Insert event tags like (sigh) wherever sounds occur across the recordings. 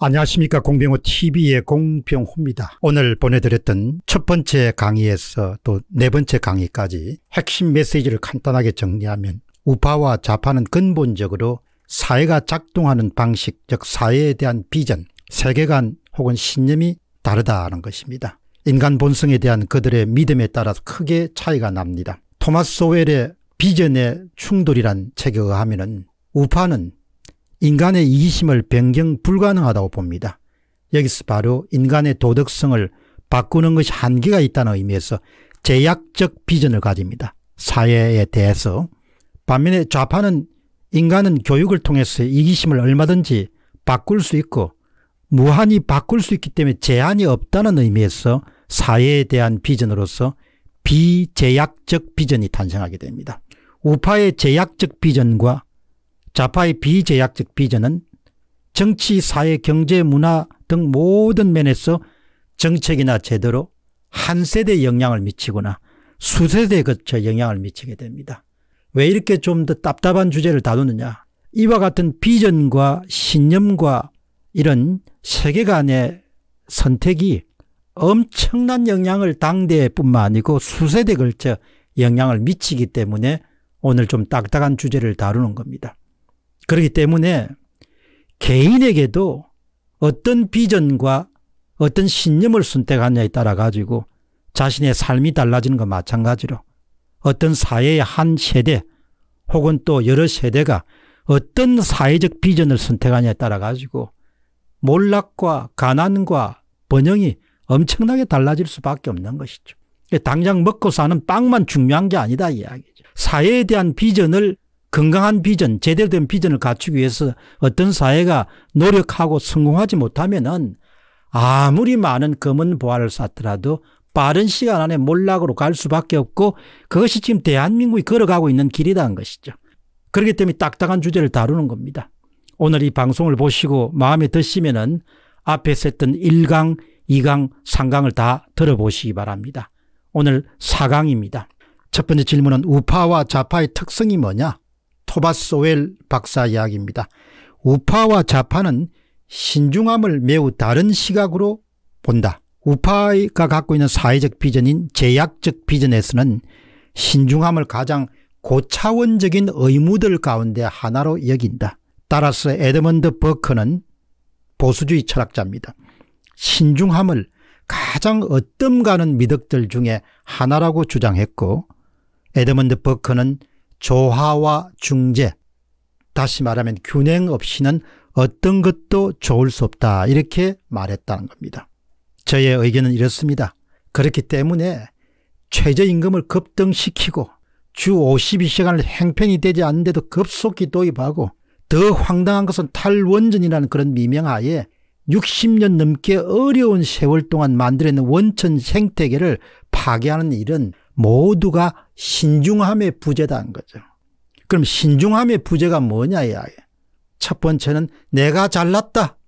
안녕하십니까 공병호 tv의 공병호입니다. 오늘 보내드렸던 첫 번째 강의에서 또 네 번째 강의까지 핵심 메시지를 간단하게 정리하면 우파와 좌파는 근본적으로 사회가 작동하는 방식 즉 사회에 대한 비전 세계관 혹은 신념이 다르다는 것입니다. 인간 본성에 대한 그들의 믿음에 따라서 크게 차이가 납니다. 토마스 소웰의 비전의 충돌이란 책에 의하면 우파는 인간의 이기심을 변경 불가능하다고 봅니다. 여기서 바로 인간의 도덕성을 바꾸는 것이 한계가 있다는 의미에서 제약적 비전을 가집니다. 사회에 대해서. 반면에 좌파는 인간은 교육을 통해서 이기심을 얼마든지 바꿀 수 있고 무한히 바꿀 수 있기 때문에 제한이 없다는 의미에서 사회에 대한 비전으로서 비제약적 비전이 탄생하게 됩니다. 우파의 제약적 비전과 자파의 비제약적 비전은 정치, 사회, 경제, 문화 등 모든 면에서 정책이나 제대로 한 세대에 영향을 미치거나 수세대에 거쳐 영향을 미치게 됩니다. 왜 이렇게 좀 더 답답한 주제를 다루느냐. 이와 같은 비전과 신념과 이런 세계관의 선택이 엄청난 영향을 당대뿐만 아니고 수세대 걸쳐 영향을 미치기 때문에 오늘 좀 딱딱한 주제를 다루는 겁니다. 그렇기 때문에 개인에게도 어떤 비전과 어떤 신념을 선택하냐에 따라 가지고 자신의 삶이 달라지는 것 마찬가지로 어떤 사회의 한 세대 혹은 또 여러 세대가 어떤 사회적 비전을 선택하냐에 따라 가지고 몰락과 가난과 번영이 엄청나게 달라질 수밖에 없는 것이죠. 당장 먹고 사는 빵만 중요한 게 아니다 이야기죠. 사회에 대한 비전을 건강한 비전, 제대로 된 비전을 갖추기 위해서 어떤 사회가 노력하고 성공하지 못하면은 아무리 많은 검은 보화를 쌓더라도 빠른 시간 안에 몰락으로 갈 수밖에 없고 그것이 지금 대한민국이 걸어가고 있는 길이라는 것이죠. 그렇기 때문에 딱딱한 주제를 다루는 겁니다. 오늘 이 방송을 보시고 마음에 드시면은 앞에썼던 1강, 2강, 3강을 다 들어보시기 바랍니다. 오늘 4강입니다. 첫 번째 질문은 우파와 좌파의 특성이 뭐냐? 토바소웰 박사 이야기입니다. 우파와 좌파는 신중함을 매우 다른 시각으로 본다. 우파가 갖고 있는 사회적 비전인 제약적 비전에서는 신중함을 가장 고차원적인 의무들 가운데 하나로 여긴다. 따라서 에드먼드 버크는 보수주의 철학자입니다. 신중함을 가장 어뜸가는 미덕들 중에 하나라고 주장했고 에드먼드 버크는 조화와 중재, 다시 말하면 균형 없이는 어떤 것도 좋을 수 없다 이렇게 말했다는 겁니다. 저의 의견은 이렇습니다. 그렇기 때문에 최저임금을 급등시키고 주 52시간을 행편이 되지 않는데도 급속히 도입하고 더 황당한 것은 탈원전이라는 그런 미명하에 60년 넘게 어려운 세월 동안 만들어낸 원천 생태계를 파괴하는 일은 모두가 신중함의 부재다는 거죠. 그럼 신중함의 부재가 뭐냐 이 아예. 첫 번째는 내가 잘났다.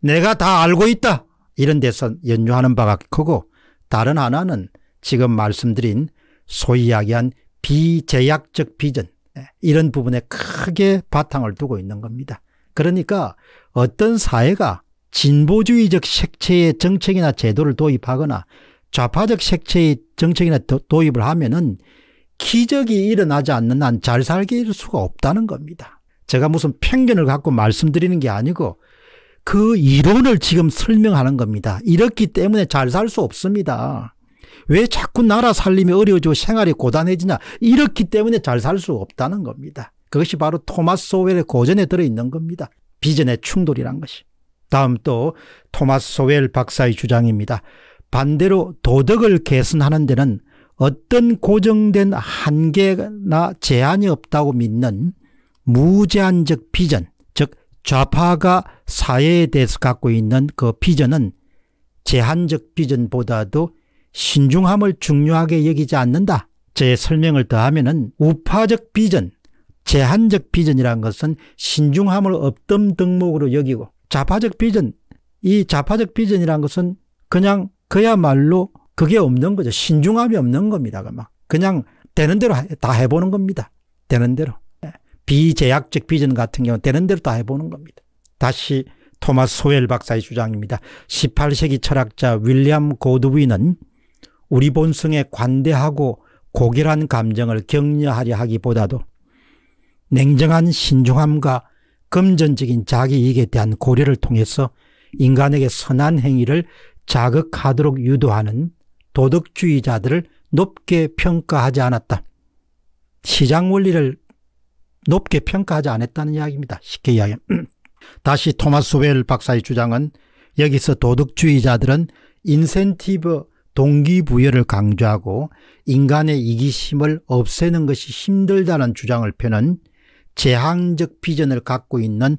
내가 다 알고 있다. 이런 데서 연유하는 바가 크고 다른 하나는 지금 말씀드린 소위 이야기한 비제약적 비전 네, 이런 부분에 크게 바탕을 두고 있는 겁니다. 그러니까 어떤 사회가 진보주의적 색채의 정책이나 제도를 도입하거나 좌파적 색채의 정책이나 도입을 하면은 기적이 일어나지 않는 한 잘 살게 일 수가 없다는 겁니다. 제가 무슨 편견을 갖고 말씀드리는 게 아니고 그 이론을 지금 설명하는 겁니다. 이렇기 때문에 잘 살 수 없습니다. 왜 자꾸 나라 살림이 어려워지고 생활이 고단해지냐. 이렇기 때문에 잘 살 수 없다는 겁니다. 그것이 바로 토마스 소웰의 고전에 들어있는 겁니다. 비전의 충돌이란 것이. 다음 또 토마스 소웰 박사의 주장입니다. 반대로 도덕을 개선하는 데는 어떤 고정된 한계나 제한이 없다고 믿는 무제한적 비전 즉 좌파가 사회에 대해서 갖고 있는 그 비전은 제한적 비전보다도 신중함을 중요하게 여기지 않는다. 제 설명을 더하면 은 우파적 비전 제한적 비전이라는 것은 신중함을 업덤 덕목으로 여기고 좌파적 비전 이 좌파적 비전이라는 것은 그냥 그야말로 그게 없는 거죠. 신중함이 없는 겁니다. 막 그냥 되는 대로 다 해보는 겁니다. 되는 대로. 예. 비제약적 비전 같은 경우 되는 대로 다 해보는 겁니다. 다시 토마스 소웰 박사의 주장입니다. 18세기 철학자 윌리엄 고드윈은 우리 본성에 관대하고 고결한 감정을 격려하려 하기보다도 냉정한 신중함과 금전적인 자기이익에 대한 고려를 통해서 인간에게 선한 행위를 자극하도록 유도하는 도덕주의자들을 높게 평가하지 않았다. 시장 원리를 높게 평가하지 않았다는 이야기입니다. 쉽게 이야기하면. (clears throat) 다시 토마스 웰 박사의 주장은 여기서 도덕주의자들은 인센티브 동기부여를 강조하고 인간의 이기심을 없애는 것이 힘들다는 주장을 펴는 재앙적 비전을 갖고 있는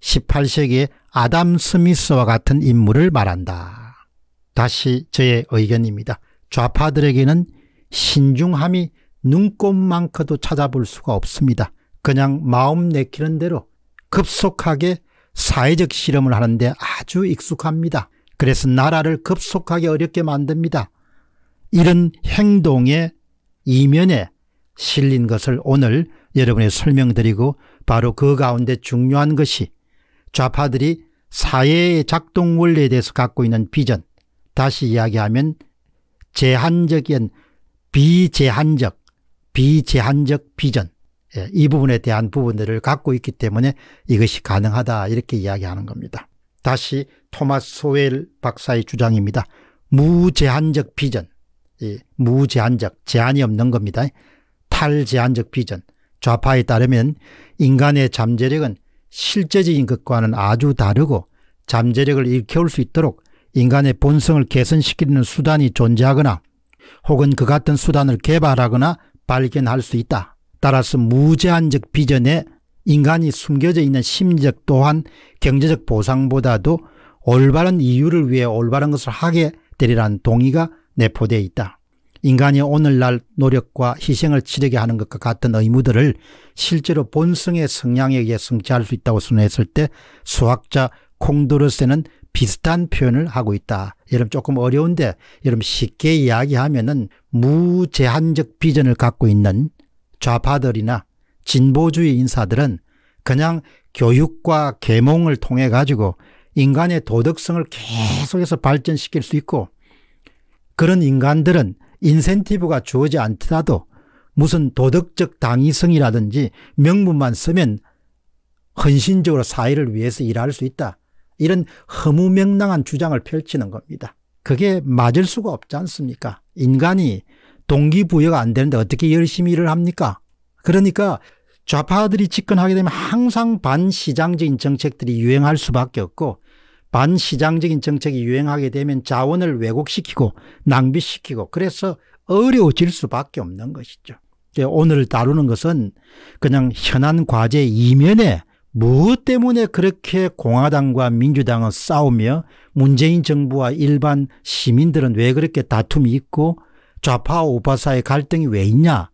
18세기의 아담 스미스와 같은 인물을 말한다. 다시 저의 의견입니다. 좌파들에게는 신중함이 눈꼽만큼도 찾아볼 수가 없습니다. 그냥 마음 내키는 대로 급속하게 사회적 실험을 하는데 아주 익숙합니다. 그래서 나라를 급속하게 어렵게 만듭니다. 이런 행동의 이면에 실린 것을 오늘 여러분의 설명드리고 바로 그 가운데 중요한 것이 좌파들이 사회의 작동 원리에 대해서 갖고 있는 비전 다시 이야기하면 제한적인 비제한적, 비제한적 비전 예, 이 부분에 대한 부분들을 갖고 있기 때문에 이것이 가능하다 이렇게 이야기하는 겁니다. 다시 토마스 소웰 박사의 주장입니다. 무제한적 비전, 무제한적, 제한이 없는 겁니다. 탈제한적 비전, 좌파에 따르면 인간의 잠재력은 실제적인 것과는 아주 다르고 잠재력을 일깨울 수 있도록 인간의 본성을 개선시키는 수단이 존재하거나 혹은 그 같은 수단을 개발하거나 발견할 수 있다. 따라서 무제한적 비전에 인간이 숨겨져 있는 심리적 또한 경제적 보상보다도 올바른 이유를 위해 올바른 것을 하게 되리란 동의가 내포되어 있다. 인간이 오늘날 노력과 희생을 치르게 하는 것과 같은 의무들을 실제로 본성의 성향에 의해 성취할 수 있다고 선언했을 때 수학자 콩도르스는 비슷한 표현을 하고 있다. 여러분 조금 어려운데 여러분 쉽게 이야기하면은 무제한적 비전을 갖고 있는 좌파들이나 진보주의 인사들은 그냥 교육과 계몽을 통해 가지고 인간의 도덕성을 계속해서 발전시킬 수 있고 그런 인간들은 인센티브가 주어지 않더라도 무슨 도덕적 당위성이라든지 명분만 쓰면 헌신적으로 사회를 위해서 일할 수 있다. 이런 허무맹랑한 주장을 펼치는 겁니다. 그게 맞을 수가 없지 않습니까? 인간이 동기부여가 안 되는데 어떻게 열심히 일을 합니까? 그러니까 좌파들이 집권하게 되면 항상 반시장적인 정책들이 유행할 수밖에 없고 반시장적인 정책이 유행하게 되면 자원을 왜곡시키고 낭비시키고 그래서 어려워질 수밖에 없는 것이죠. 오늘 다루는 것은 그냥 현안 과제 이면에 무엇 뭐 때문에 그렇게 공화당과 민주당은 싸우며 문재인 정부와 일반 시민들은 왜 그렇게 다툼이 있고 좌파와 우파사의 갈등이 왜 있냐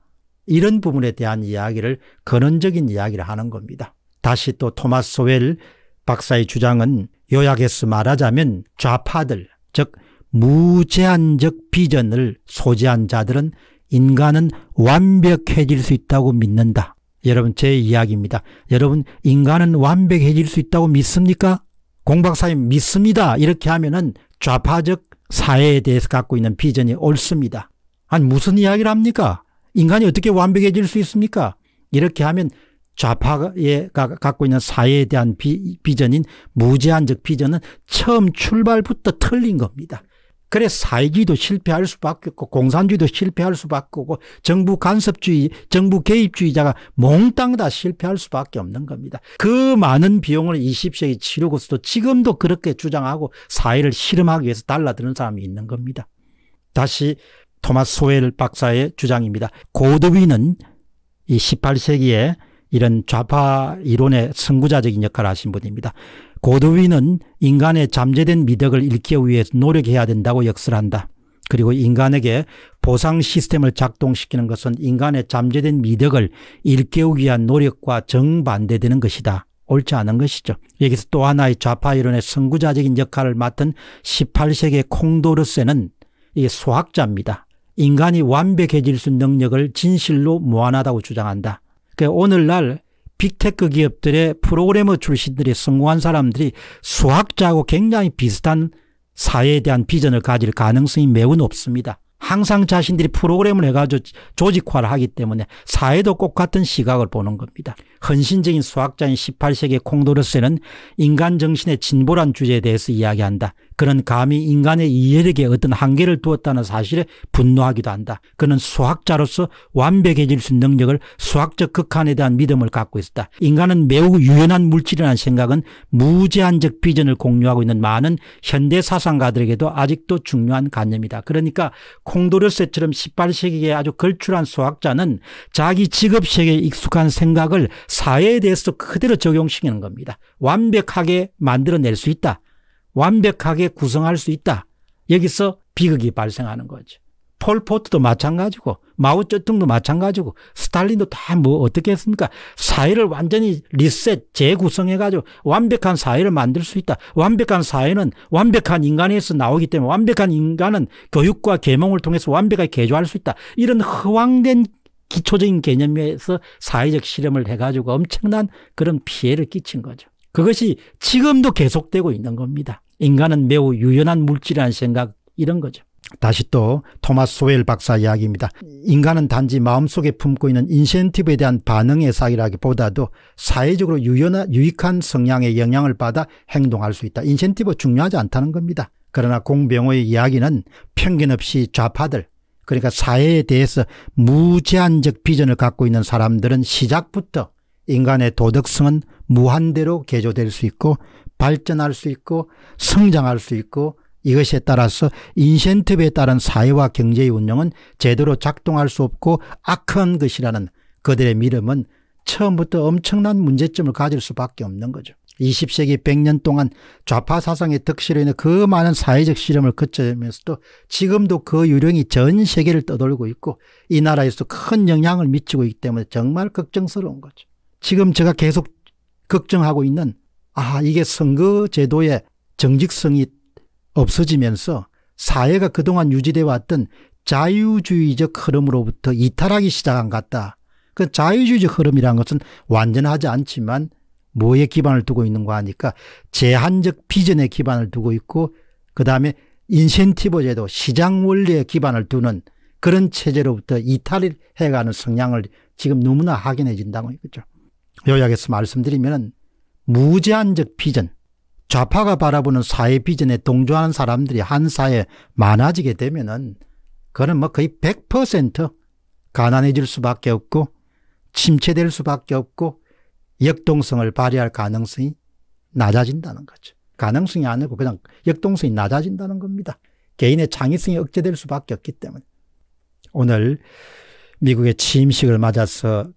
이런 부분에 대한 이야기를 근원적인 이야기를 하는 겁니다. 다시 또 토마스 소웰 박사의 주장은 요약해서 말하자면 좌파들 즉 무제한적 비전을 소지한 자들은 인간은 완벽해질 수 있다고 믿는다. 여러분 제 이야기입니다. 여러분 인간은 완벽해질 수 있다고 믿습니까? 공박사님 믿습니다. 이렇게 하면은 좌파적 사회에 대해서 갖고 있는 비전이 옳습니다. 아니 무슨 이야기를 합니까? 인간이 어떻게 완벽해질 수 있습니까? 이렇게 하면 좌파에 갖고 있는 사회에 대한 비, 비전인 무제한적 비전은 처음 출발부터 틀린 겁니다. 그래 사회주의도 실패할 수밖에 없고 공산주의도 실패할 수밖에 없고 정부 간섭주의 정부 개입주의자가 몽땅 다 실패할 수밖에 없는 겁니다. 그 많은 비용을 20세기 치르고서도 지금도 그렇게 주장하고 사회를 실험하기 위해서 달라드는 사람이 있는 겁니다. 다시 토마스 소엘 박사의 주장입니다. 고도위는 이 18세기에 이런 좌파 이론의 선구자적인 역할을 하신 분입니다. 고드윈은 인간의 잠재된 미덕을 일깨우기 위해 노력해야 된다고 역설한다. 그리고 인간에게 보상 시스템을 작동시키는 것은 인간의 잠재된 미덕을 일깨우기 위한 노력과 정반대되는 것이다. 옳지 않은 것이죠. 여기서 또 하나의 좌파 이론의 선구자적인 역할을 맡은 18세기 콩도르세는 이 수학자입니다. 인간이 완벽해질 수 있는 능력을 진실로 무한하다고 주장한다. 그러니까 오늘날 빅테크 기업들의 프로그래머 출신들이 성공한 사람들이 수학자하고 굉장히 비슷한 사회에 대한 비전을 가질 가능성이 매우 높습니다. 항상 자신들이 프로그램을 해가지고 조직화를 하기 때문에 사회도 꼭 같은 시각을 보는 겁니다. 헌신적인 수학자인 18세기 콩도르스는 인간 정신의 진보란 주제에 대해서 이야기한다. 그는 감히 인간의 이해력에 어떤 한계를 두었다는 사실에 분노하기도 한다. 그는 수학자로서 완벽해질 수 있는 능력을 수학적 극한에 대한 믿음을 갖고 있었다. 인간은 매우 유연한 물질이라는 생각은 무제한적 비전을 공유하고 있는 많은 현대 사상가들에게도 아직도 중요한 관념이다. 그러니까 콩도르세처럼 18세기의 아주 걸출한 수학자는 자기 직업 세계에 익숙한 생각을 사회에 대해서 그대로 적용시키는 겁니다. 완벽하게 만들어낼 수 있다. 완벽하게 구성할 수 있다. 여기서 비극이 발생하는 거죠. 폴포트도 마찬가지고 마오쩌둥도 마찬가지고 스탈린도 다 뭐 어떻게 했습니까? 사회를 완전히 리셋 재구성해가지고 완벽한 사회를 만들 수 있다. 완벽한 사회는 완벽한 인간에서 나오기 때문에 완벽한 인간은 교육과 계몽을 통해서 완벽하게 개조할 수 있다. 이런 허황된 기초적인 개념에서 사회적 실험을 해가지고 엄청난 그런 피해를 끼친 거죠. 그것이 지금도 계속되고 있는 겁니다. 인간은 매우 유연한 물질이라는 생각 이런 거죠. 다시 또 토마스 소웰 박사 이야기입니다. 인간은 단지 마음속에 품고 있는 인센티브에 대한 반응의 사이라기보다도 사회적으로 유연한 유익한 성향의 영향을 받아 행동할 수 있다. 인센티브 중요하지 않다는 겁니다. 그러나 공병호의 이야기는 편견 없이 좌파들 그러니까 사회에 대해서 무제한적 비전을 갖고 있는 사람들은 시작부터 인간의 도덕성은 무한대로 개조될 수 있고 발전할 수 있고 성장할 수 있고 이것에 따라서 인센티브에 따른 사회와 경제의 운영은 제대로 작동할 수 없고 악한 것이라는 그들의 믿음은 처음부터 엄청난 문제점을 가질 수밖에 없는 거죠. 20세기 100년 동안 좌파 사상의 득실로 인해 그 많은 사회적 실험을 거치면서도 지금도 그 유령이 전 세계를 떠돌고 있고 이나라에서큰 영향을 미치고 있기 때문에 정말 걱정스러운 거죠. 지금 제가 계속 걱정하고 있는 아 이게 선거제도의 정직성이 없어지면서 사회가 그동안 유지돼 왔던 자유주의적 흐름으로부터 이탈하기 시작한 것 같다. 그 자유주의적 흐름이라는 것은 완전하지 않지만 뭐에 기반을 두고 있는가 하니까 제한적 비전에 기반을 두고 있고 그다음에 인센티브 제도 시장 원리에 기반을 두는 그런 체제로부터 이탈해가는 성향을 지금 너무나 확인해진다고 이거죠. 요약해서 말씀드리면 무제한적 비전 좌파가 바라보는 사회 비전에 동조하는 사람들이 한 사회에 많아지게 되면은 그거는 뭐 거의 100% 가난해질 수밖에 없고 침체될 수밖에 없고 역동성을 발휘할 가능성이 낮아진다는 거죠. 가능성이 아니고 그냥 역동성이 낮아진다는 겁니다. 개인의 창의성이 억제될 수밖에 없기 때문에. 오늘 미국의 취임식을 맞아서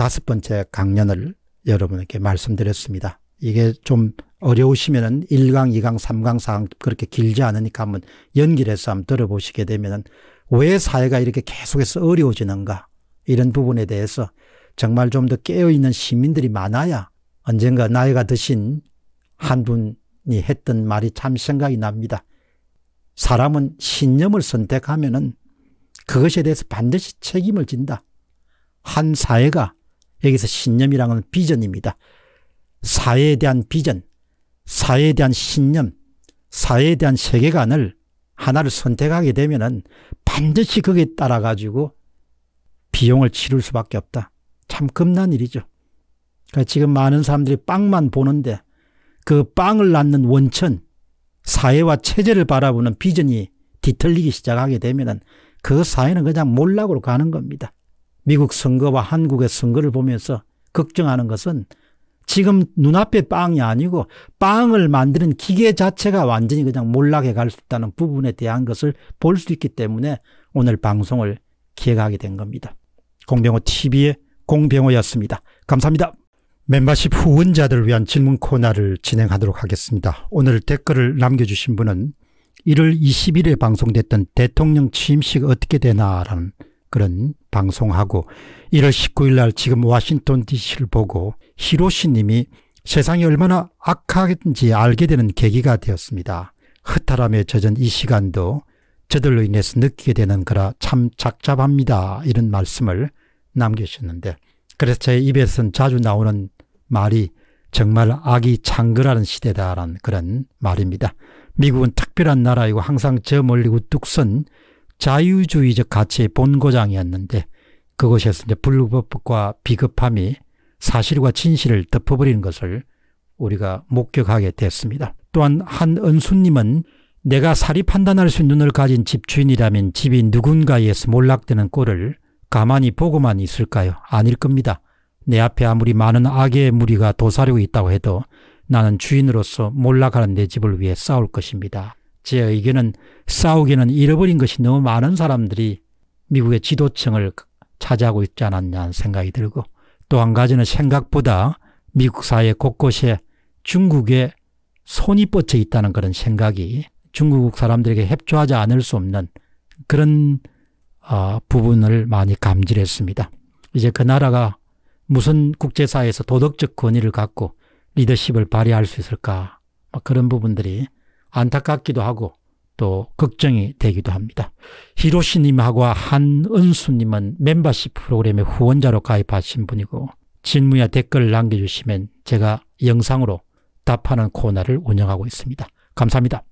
다섯 번째 강연을 여러분에게 말씀드렸습니다. 이게 좀 어려우시면은 1강, 2강, 3강, 4강 그렇게 길지 않으니까 한번 연결해서 한번 들어보시게 되면은 왜 사회가 이렇게 계속해서 어려워지는가 이런 부분에 대해서 정말 좀 더 깨어있는 시민들이 많아야 언젠가 나이가 드신 한 분이 했던 말이 참 생각이 납니다. 사람은 신념을 선택하면은 그것에 대해서 반드시 책임을 진다. 한 사회가 여기서 신념이랑은 비전입니다. 사회에 대한 비전, 사회에 대한 신념, 사회에 대한 세계관을 하나를 선택하게 되면 반드시 거기에 따라 가지고 비용을 치를 수밖에 없다. 참 겁난 일이죠. 그러니까 지금 많은 사람들이 빵만 보는데 그 빵을 낳는 원천, 사회와 체제를 바라보는 비전이 뒤틀리기 시작하게 되면 그 사회는 그냥 몰락으로 가는 겁니다. 미국 선거와 한국의 선거를 보면서 걱정하는 것은 지금 눈앞에 빵이 아니고 빵을 만드는 기계 자체가 완전히 그냥 몰락해 갈 수 있다는 부분에 대한 것을 볼 수 있기 때문에 오늘 방송을 기획하게 된 겁니다. 공병호 TV의 공병호였습니다. 감사합니다. 멤버십 후원자들을 위한 질문 코너를 진행하도록 하겠습니다. 오늘 댓글을 남겨주신 분은 1월 20일에 방송됐던 대통령 취임식 어떻게 되나라는 그런 방송하고 1월 19일 날 지금 워싱턴 DC를 보고 히로시 님이 세상이 얼마나 악하겠는지 알게 되는 계기가 되었습니다. 허탈함에 젖은 이 시간도 저들로 인해서 느끼게 되는 거라 참 착잡합니다. 이런 말씀을 남기셨는데 그래서 제 입에선 자주 나오는 말이 정말 악이 창그하는 시대다라는 그런 말입니다. 미국은 특별한 나라이고 항상 저 멀리 우뚝선 자유주의적 가치의 본고장이었는데 그것에서 이제 불법과 비겁함이 사실과 진실을 덮어버리는 것을 우리가 목격하게 됐습니다. 또한 한은수님은 내가 사리 판단할 수 있는 눈을 가진 집주인이라면 집이 누군가에서 몰락되는 꼴을 가만히 보고만 있을까요? 아닐 겁니다. 내 앞에 아무리 많은 악의 무리가 도사리고 있다고 해도 나는 주인으로서 몰락하는 내 집을 위해 싸울 것입니다. 제 의견은 싸우기는 잃어버린 것이 너무 많은 사람들이 미국의 지도층을 차지하고 있지 않았냐 는 생각이 들고 또 한 가지는 생각보다 미국 사회 곳곳에 중국의 손이 뻗쳐 있다는 그런 생각이 중국 사람들에게 협조하지 않을 수 없는 그런 어, 부분을 많이 감지했습니다. 이제 그 나라가 무슨 국제사회에서 도덕적 권위를 갖고 리더십을 발휘할 수 있을까 그런 부분들이 안타깝기도 하고 또 걱정이 되기도 합니다. 히로시님하고 한은수님은 멤버십 프로그램의 후원자로 가입하신 분이고 질문이나 댓글 남겨주시면 제가 영상으로 답하는 코너를 운영하고 있습니다. 감사합니다.